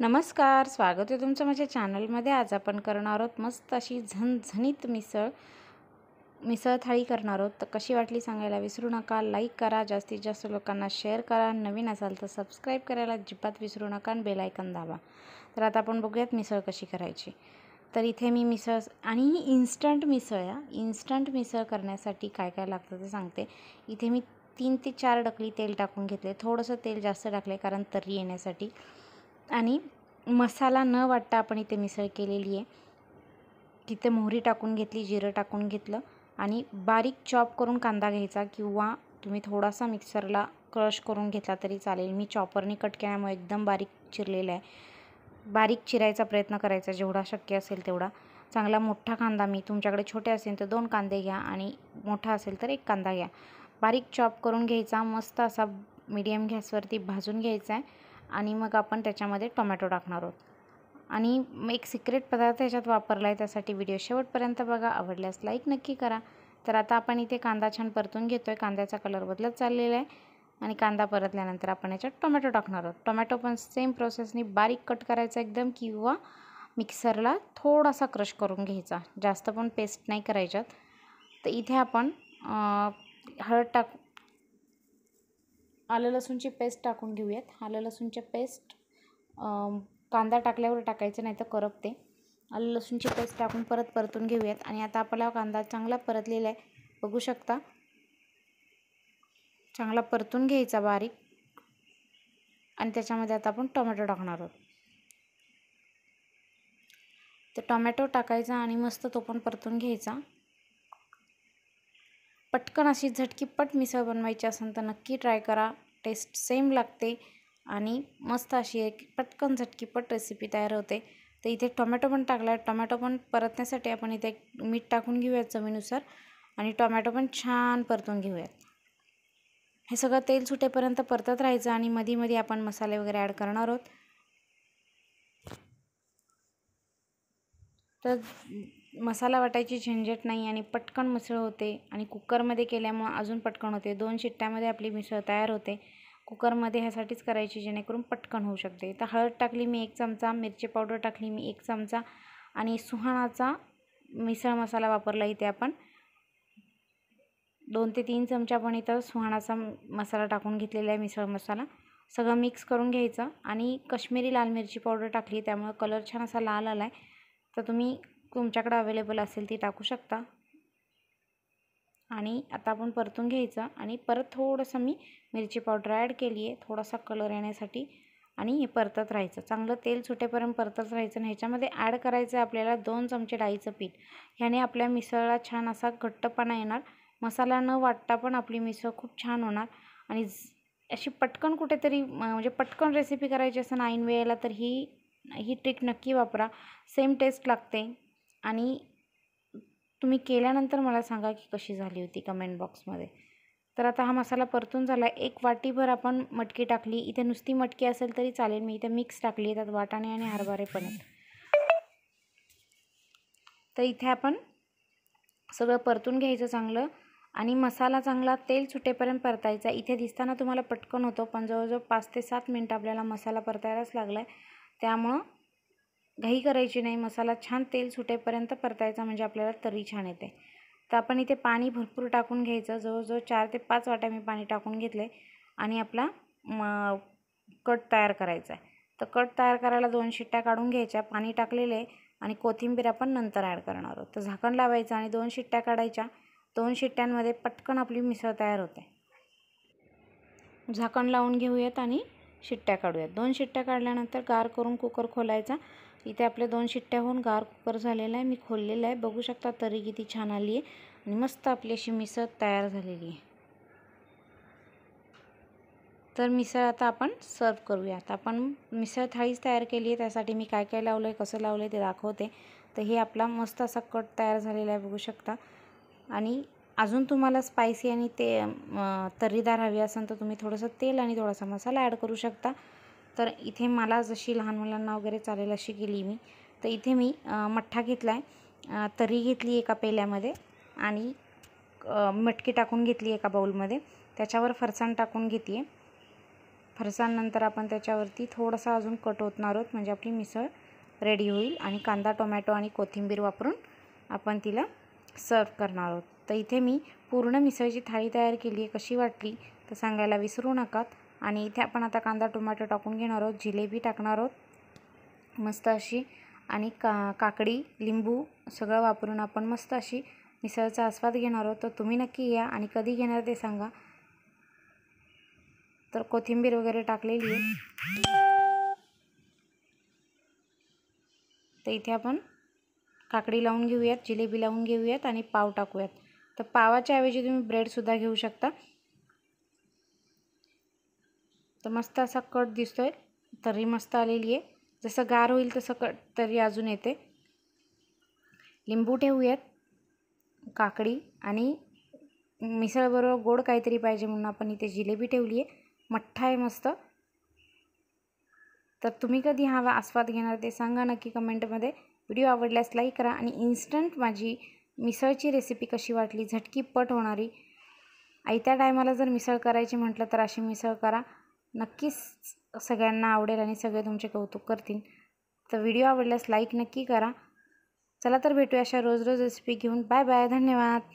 नमस्कार स्वागत आहे तुमचं माझ्या चॅनलमध्ये आज आपण करणार आहोत मस्त अशी झणझणीत मिसळ मिसळ थाळी करणार आहोत तर कशी वाटली सांगायला विसरू नका लाईक करा जास्तीत जास्त लोकांना शेअर करा नवीन असाल तर सबस्क्राईब करायला अजिबात विसरू नका आणि बेलायकन दाबा तर आता आपण बघूयात मिसळ कशी करायची तर इथे मी मिसळ आणि ही इन्स्टंट मिसळ या इन्स्टंट मिसळ करण्यासाठी काय काय लागतं ते सांगते इथे मी तीन ते चार डकली तेल टाकून घेतले थोडंसं तेल जास्त टाकले कारण तर्री येण्यासाठी आणि मसाला न वाटता आपण इथे मिसळ केलेली आहे तिथे मोहरी टाकून घेतली जिरं टाकून घेतलं आणि बारीक चॉप करून कांदा घ्यायचा किंवा तुम्ही थोडासा मिक्सरला क्रश करून घेतला तरी चालेल मी चॉपरने कट केल्यामुळे एकदम बारीक चिरलेलं आहे बारीक चिरायचा प्रयत्न करायचा जेवढा शक्य असेल तेवढा चांगला मोठा कांदा मी तुमच्याकडे छोटे असेल तर दोन कांदे घ्या आणि मोठा असेल तर एक कांदा घ्या बारीक चॉप करून घ्यायचा मस्त असा मीडियम गॅसवरती भाजून घ्यायचा आहे आणि मग आपण त्याच्यामध्ये टोमॅटो टाकणार आहोत आणि एक सिक्रेट पदार्थ याच्यात वापरला आहे त्यासाठी व्हिडिओ शेवटपर्यंत बघा आवडल्यास लाईक नक्की करा तर आता आपण इथे कांदा छान परतून घेतो आहे कांद्याचा कलर बदलत चाललेला आहे आणि कांदा परतल्यानंतर आपण याच्यात टोमॅटो टाकणार आहोत टोमॅटो पण सेम प्रोसेसने बारीक कट करायचा एकदम किंवा मिक्सरला थोडासा क्रश करून घ्यायचा जास्त पण पेस्ट नाही करायच्यात तर इथे आपण हळद टाक आलं लसूणची पेस्ट टाकून घेऊयात आलं लसूणचे पेस्ट कांदा टाकल्यावर टाकायचं नाही तर करपते आलं लसूणची पेस्ट टाकून परत परतून घेऊयात आणि आता आपला कांदा चांगला परतलेला आहे बघू शकता चांगला परतून घ्यायचा बारीक आणि त्याच्यामध्ये आता आपण टोमॅटो टाकणार आहोत तर टोमॅटो टाकायचा आणि मस्त तो पण परतून घ्यायचा पटकन अशी झटकीपट मिसळ बनवायची असेल तर नक्की ट्राय करा टेस्ट सेम लागते आणि मस्त अशी एक पटकन झटकीपट रेसिपी तयार होते तर इथे टोमॅटो पण टाकला आहे टोमॅटो पण परतण्यासाठी आपण इथे मीठ टाकून घेऊयात जमीनुसार आणि टोमॅटो पण छान परतून घेऊयात हे सगळं तेल सुटेपर्यंत परतत राहायचं आणि मधी मधी आपण मसाले वगैरे ॲड करणार आहोत तर मसाला वाटायची झंझट नाही आणि पटकन मिसळ होते आणि कुकरमध्ये केल्यामुळं अजून पटकन होते दोन शिट्ट्यामध्ये आपली मिसळ तयार होते कुकरमध्ये ह्यासाठीच करायची जेणेकरून पटकन होऊ शकते तर हळद टाकली मी एक चमचा मिरची पावडर टाकली मी एक चमचा आणि सुहाणाचा मिसळ मसाला वापरला इथे आपण दोन ते तीन चमचा पण इथं सुहाणाचा मसाला टाकून घेतलेला आहे मिसळ मसाला सगळं मिक्स करून घ्यायचं आणि कश्मीरी लाल मिरची पावडर टाकली त्यामुळं कलर छान असा लाल आला आहे तर तुम्ही तुमच्याकडं अवेलेबल असेल ती टाकू शकता आणि आता आपण परतून घ्यायचं आणि परत थोडंसं मी मिरची पावडर ॲड केली आहे थोडासा कलर येण्यासाठी आणि हे परतत राहायचं चांगलं तेल सुटेपर्यंत परतत राहायचं आणि ह्याच्यामध्ये ॲड करायचं आपल्याला दोन चमचे डाळीचं पीठ ह्याने आपल्या मिसळला छान असा घट्टपणा येणार मसाला न वाटता पण आपली मिसळ खूप छान होणार आणि अशी पटकन कुठेतरी म्हणजे पटकन रेसिपी करायची असं नाईन वेळेला तर ही ही ट्रिक नक्की वापरा सेम टेस्ट लागते आणि तुम्ही केल्यानंतर मला सांगा की कशी झाली होती कमेंट बॉक्समध्ये तर आता हा मसाला परतून झाला एक वाटीभर आपण मटकी टाकली इथे नुसती मटकी असेल तरी चालेल मी इथे मिक्स टाकली त्यात वाटाणे आणि हरभरे पण तर इथे आपण सगळं परतून घ्यायचं चांगलं आणि मसाला चांगला तेल सुटेपर्यंत परतायचा इथे दिसताना तुम्हाला पटकन होतो पण जवळजवळ पाच ते सात मिनटं आपल्याला मसाला परतायलाच लागला आहे त्यामुळं घाई करायची नाही मसाला छान तेल सुटेपर्यंत परतायचा म्हणजे आपल्याला तरी छान येते तर आपण इथे पाणी भरपूर टाकून घ्यायचं जवळजवळ चार ते पाच वाट्या मी पाणी टाकून घेतले आणि आपला कट तयार करायचा आहे तर कट तयार करायला दोन शिट्ट्या काढून घ्यायच्या पाणी टाकलेले आणि कोथिंबीर आपण नंतर ॲड करणार आहोत तर झाकण लावायचं आणि दोन शिट्ट्या काढायच्या दोन शिट्ट्यांमध्ये पटकन आपली मिसळ तयार होते झाकण लावून घेऊयात आणि शिट्ट्या काढूयात दोन शिट्ट्या काढल्यानंतर गार करून कुकर खोलायचा इथे आपल्या दोन शिट्ट्याहून गार कुकर झालेला आहे मी खोललेला आहे बघू शकता तरी किती छान आली आहे आणि मस्त आपली अशी मिसळ तयार झालेली आहे तर मिसळ आता आपण सर्व करूयात आपण मिसळ थाळीच तयार केली आहे त्यासाठी मी काय काय लावलं आहे कसं लावलं आहे ते दाखवते तर हे आपला मस्त असा कट तयार झालेला आहे बघू शकता आणि अजून तुम्हाला स्पायसी आणि ते तर्रीदार हवी असेल तर तुम्ही थोडंसं तेल आणि थोडासा मसाला ॲड करू शकता तर इथे मला जशी लहान मुलांना वगैरे चालेल अशी केली मी तर इथे मी मठ्ठा घेतला आहे तरी घेतली एका पेल्यामध्ये आणि मटकी टाकून घेतली एका बाऊलमध्ये त्याच्यावर फरसाण टाकून घेते आहे फरसाणनंतर आपण त्याच्यावरती थोडासा अजून कट होतणार आहोत म्हणजे आपली मिसळ रेडी होईल आणि कांदा टोमॅटो आणि कोथिंबीर वापरून आपण तिला सर्व करणार आहोत तर इथे मी पूर्ण मिसळची थाळी तयार केली आहे कशी वाटली तर सांगायला विसरू नका आणि इथे आपण आता कांदा टोमॅटो टाकून घेणार आहोत जिलेबी टाकणार आहोत मस्त अशी आणि का काकडी लिंबू सगळं वापरून आपण मस्त अशी मिसळचा आस्वाद घेणार आहोत तर तुम्ही नक्की या आणि कधी घेणार ते सांगा तर कोथिंबीर वगैरे टाकलेली आहे तर इथे आपण काकडी लावून घेऊयात जिलेबी लावून घेऊयात आणि पाव टाकूयात तर पावाच्या ऐवजी तुम्ही ब्रेडसुद्धा घेऊ शकता तर मस्त असा कट दिसतो आहे तरी मस्त आलेली आहे जसं गार होईल तसं कट तरी अजून येते लिंबू ठेवूयात काकडी आणि मिसळबरोबर गोड काहीतरी पाहिजे म्हणून आपण इथे जिलेबी ठेवली आहे मठ्ठा आहे मस्त तर तुम्ही कधी हा आस्वाद घेणार ते सांगा नक्की कमेंटमध्ये व्हिडिओ आवडल्यास लाईक करा आणि इन्स्टंट माझी मिसळची रेसिपी कशी वाटली झटकी पट होणारी आयत्या टायमाला जर मिसळ करायची म्हटलं तर अशी मिसळ करा नक्कीच सगळ्यांना आवडेल आणि सगळे तुमचे कौतुक करतील तर व्हिडिओ आवडल्यास लाईक नक्की करा चला तर भेटूया अशा रोज रोज रेसिपी घेऊन बाय बाय धन्यवाद